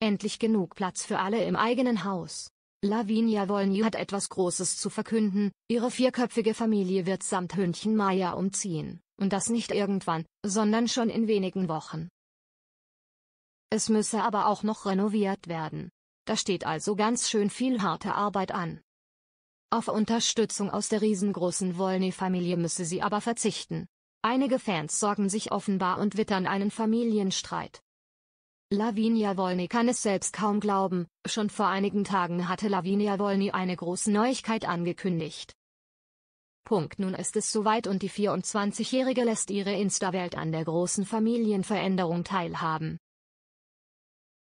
Endlich genug Platz für alle im eigenen Haus. Lavinia Wollny hat etwas Großes zu verkünden, ihre vierköpfige Familie wird samt Hündchen Maya umziehen, und das nicht irgendwann, sondern schon in wenigen Wochen. Es müsse aber auch noch renoviert werden. Da steht also ganz schön viel harte Arbeit an. Auf Unterstützung aus der riesengroßen Wollny-Familie müsse sie aber verzichten. Einige Fans sorgen sich offenbar und wittern einen Familienstreit. Lavinia Wolny kann es selbst kaum glauben, schon vor einigen Tagen hatte Lavinia Wolny eine große Neuigkeit angekündigt. Punkt nun ist es soweit und die 24-Jährige lässt ihre Insta-Welt an der großen Familienveränderung teilhaben.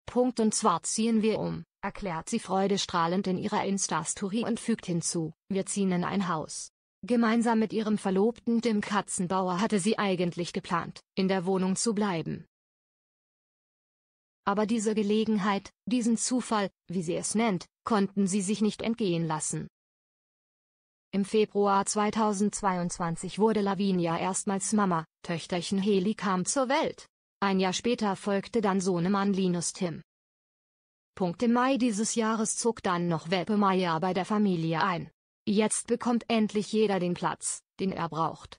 Punkt und zwar ziehen wir um, erklärt sie freudestrahlend in ihrer Insta-Story und fügt hinzu, wir ziehen in ein Haus. Gemeinsam mit ihrem Verlobten dem Katzenbauer hatte sie eigentlich geplant, in der Wohnung zu bleiben. Aber diese Gelegenheit, diesen Zufall, wie sie es nennt, konnten sie sich nicht entgehen lassen. Im Februar 2022 wurde Lavinia erstmals Mama, Töchterchen Heli kam zur Welt. Ein Jahr später folgte dann Sohnemann Linus Tim. Punkt Im Mai dieses Jahres zog dann noch Welpe Meier bei der Familie ein. Jetzt bekommt endlich jeder den Platz, den er braucht.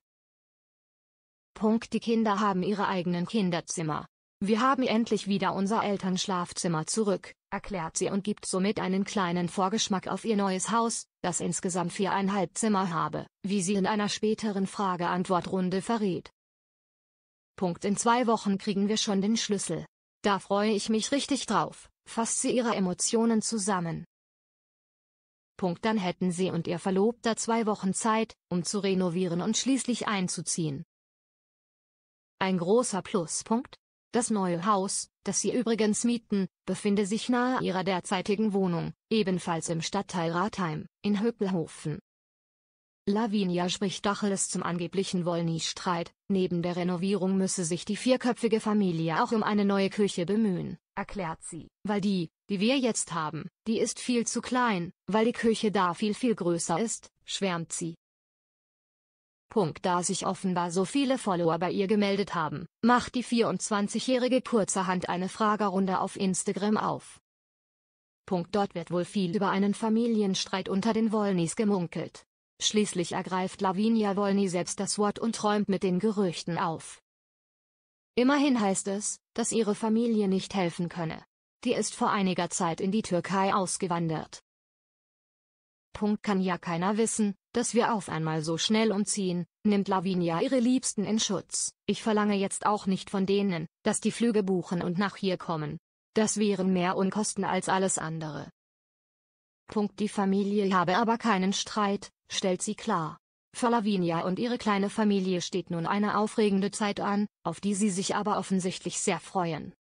Punkt Die Kinder haben ihre eigenen Kinderzimmer. Wir haben endlich wieder unser Elternschlafzimmer zurück, erklärt sie und gibt somit einen kleinen Vorgeschmack auf ihr neues Haus, das insgesamt viereinhalb Zimmer habe, wie sie in einer späteren Frage-Antwort-Runde verriet. Punkt in zwei Wochen kriegen wir schon den Schlüssel. Da freue ich mich richtig drauf, fasst sie ihre Emotionen zusammen. Punkt dann hätten sie und ihr Verlobter zwei Wochen Zeit, um zu renovieren und schließlich einzuziehen. Ein großer Pluspunkt, das neue Haus, das sie übrigens mieten, befinde sich nahe ihrer derzeitigen Wohnung, ebenfalls im Stadtteil Ratheim, in Höckelhofen. Lavinia spricht Dacheles zum angeblichen Wollny-Streit, neben der Renovierung müsse sich die vierköpfige Familie auch um eine neue Küche bemühen, erklärt sie, weil die, die wir jetzt haben, die ist viel zu klein, weil die Küche da viel viel größer ist, schwärmt sie. Punkt. Da sich offenbar so viele Follower bei ihr gemeldet haben, macht die 24-Jährige kurzerhand eine Fragerunde auf Instagram auf. Punkt. Dort wird wohl viel über einen Familienstreit unter den Wollnys gemunkelt. Schließlich ergreift Lavinia Wolny selbst das Wort und räumt mit den Gerüchten auf. Immerhin heißt es, dass ihre Familie nicht helfen könne. Die ist vor einiger Zeit in die Türkei ausgewandert. Punkt kann ja keiner wissen, dass wir auf einmal so schnell umziehen, nimmt Lavinia ihre Liebsten in Schutz. Ich verlange jetzt auch nicht von denen, dass die Flüge buchen und nach hier kommen. Das wären mehr Unkosten als alles andere. Punkt die Familie habe aber keinen Streit, stellt sie klar. Für Lavinia und ihre kleine Familie steht nun eine aufregende Zeit an, auf die sie sich aber offensichtlich sehr freuen.